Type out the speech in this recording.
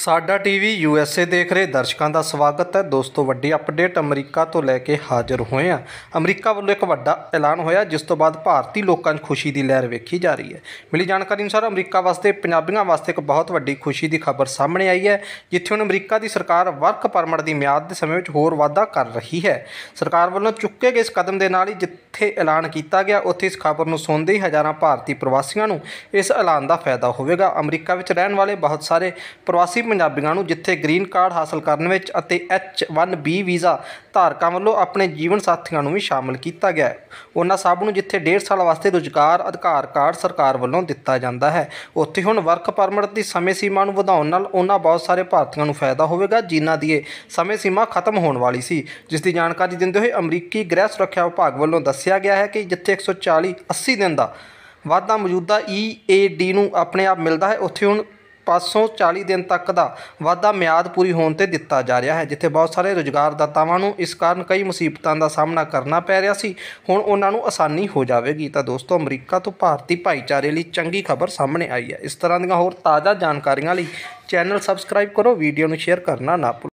ਸਾਡਾ TV USA ਦੇਖ ਰਹੇ ਦਰਸ਼ਕਾਂ ਦਾ ਸਵਾਗਤ ਹੈ ਦੋਸਤੋ ਵੱਡੀ ਅਪਡੇਟ ਅਮਰੀਕਾ ਤੋਂ ਲੈ ਕੇ ਹਾਜ਼ਰ ਹੋਏ ਆ ਅਮਰੀਕਾ ਵੱਲੋਂ ਇੱਕ ਵੱਡਾ ਐਲਾਨ ਹੋਇਆ ਜਿਸ ਤੋਂ ਬਾਅਦ ਭਾਰਤੀ ਲੋਕਾਂ 'ਚ ਖੁਸ਼ੀ ਦੀ ਲਹਿਰ ਵੇਖੀ ਜਾ ਰਹੀ ਹੈ ਮਿਲੀ ਜਾਣਕਾਰੀ ਅਨੁਸਾਰ ਅਮਰੀਕਾ ਵਾਸਤੇ ਪੰਜਾਬੀਆਂ ਵਾਸਤੇ ਇੱਕ ਬਹੁਤ ਵੱਡੀ ਖੁਸ਼ੀ ਦੀ ਖਬਰ ਸਾਹਮਣੇ ਆਈ ਹੈ ਜਿੱਥੇ ਹੁਣ ਅਮਰੀਕਾ ਦੀ ਸਰਕਾਰ ਵਰਕ ਪਰਮਿਟ ਦੀ ਮਿਆਦ ਦੇ ਸਮੇਂ ਵਿੱਚ ਹੋਰ ਵਾਧਾ ਕਰ ਰਹੀ ਹੈ ਸਰਕਾਰ ਵੱਲੋਂ ਚੁੱਕੇ ਗਏ ਇਸ ਕਦਮ ਦੇ ਨਾਲ ਹੀ ਜਿੱਥੇ ਐਲਾਨ ਕੀਤਾ ਗਿਆ ਉੱਥੇ ਇਸ ਖਬਰ ਨੂੰ ਸੁਣਦੇ ਹੀ ਹਜ਼ਾਰਾਂ ਭਾਰਤੀ ਪ੍ਰਵਾਸੀਆਂ ਨੂੰ ਇਸ ਐਲਾਨ ਦਾ ਫਾਇਦਾ ਹੋਵੇਗਾ ਅਮਰੀਕਾ ਵਿੱਚ ਰਹਿਣ ਵਾਲੇ ਬਹੁਤ ਸਾਰੇ ਪ੍ਰਵਾਸੀ ਪੰਜਾਬੀਆਂ ਨੂੰ ਜਿੱਥੇ ਗ੍ਰੀਨ ਕਾਰਡ ਹਾਸਲ ਕਰਨ ਵਿੱਚ ਅਤੇ H1B ਵੀਜ਼ਾ ਧਾਰਕਾਂ ਵੱਲੋਂ ਆਪਣੇ ਜੀਵਨ ਸਾਥੀਆਂ ਨੂੰ ਵੀ ਸ਼ਾਮਲ ਕੀਤਾ ਗਿਆ ਉਹਨਾਂ ਸਭ ਨੂੰ ਜਿੱਥੇ 1.5 ਸਾਲ ਵਾਸਤੇ ਰੁਜ਼ਗਾਰ ਅਧਿਕਾਰ ਕਾਰਡ ਸਰਕਾਰ ਵੱਲੋਂ ਦਿੱਤਾ ਜਾਂਦਾ ਹੈ ਉੱਥੇ ਹੁਣ ਵਰਕ ਪਰਮਿਟ ਦੀ ਸਮੇਂ ਸੀਮਾ ਨੂੰ ਵਧਾਉਣ ਨਾਲ ਉਹਨਾਂ ਬਹੁਤ ਸਾਰੇ ਭਾਰਤੀਆਂ ਨੂੰ ਫਾਇਦਾ ਹੋਵੇਗਾ ਜਿਨ੍ਹਾਂ ਦੀ ਸਮੇਂ ਸੀਮਾ ਖਤਮ ਹੋਣ ਵਾਲੀ ਸੀ ਜਿਸ ਦੀ ਜਾਣਕਾਰੀ ਦਿੰਦੇ ਹੋਏ ਅਮਰੀਕੀ ਗ੍ਰਹਿ ਸੁਰੱਖਿਆ ਵਿਭਾਗ ਵੱਲੋਂ ਦੱਸਿਆ ਗਿਆ ਹੈ ਕਿ ਜਿੱਥੇ 140 80 ਦਿਨ ਦਾ ਵਾਧਾ ਮੌਜੂਦਾ EAD ਨੂੰ ਆਪਣੇ ਆਪ ਮਿਲਦਾ ਹੈ ਉੱਥੇ ਹੁਣ 540 ਦਿਨ ਤੱਕ ਦਾ ਵਾਅਦਾ ਮਿਆਦ ਪੂਰੀ ਹੋਣ ਤੇ ਦਿੱਤਾ ਜਾ ਰਿਹਾ ਹੈ ਜਿੱਥੇ ਬਹੁਤ ਸਾਰੇ ਰੋਜ਼ਗਾਰਦਾਤਾਵਾਂ ਨੂੰ ਇਸ ਕਾਰਨ ਕਈ ਮੁਸੀਬਤਾਂ ਦਾ ਸਾਹਮਣਾ ਕਰਨਾ ਪੈ ਰਿਹਾ ਸੀ ਹੁਣ ਉਹਨਾਂ ਨੂੰ ਆਸਾਨੀ ਹੋ ਜਾਵੇਗੀ ਤਾਂ ਦੋਸਤੋ ਅਮਰੀਕਾ ਤੋਂ ਭਾਰਤੀ ਭਾਈਚਾਰੇ ਲਈ ਚੰਗੀ ਖਬਰ ਸਾਹਮਣੇ ਆਈ ਹੈ ਇਸ ਤਰ੍ਹਾਂ ਦੀਆਂ ਹੋਰ ਤਾਜ਼ਾ ਜਾਣਕਾਰੀਆਂ ਲਈ ਚੈਨਲ ਸਬਸਕ੍ਰਾਈਬ ਕਰੋ ਵੀਡੀਓ ਨੂੰ ਸ਼ੇਅਰ ਕਰਨਾ ਨਾ ਭੁੱਲੋ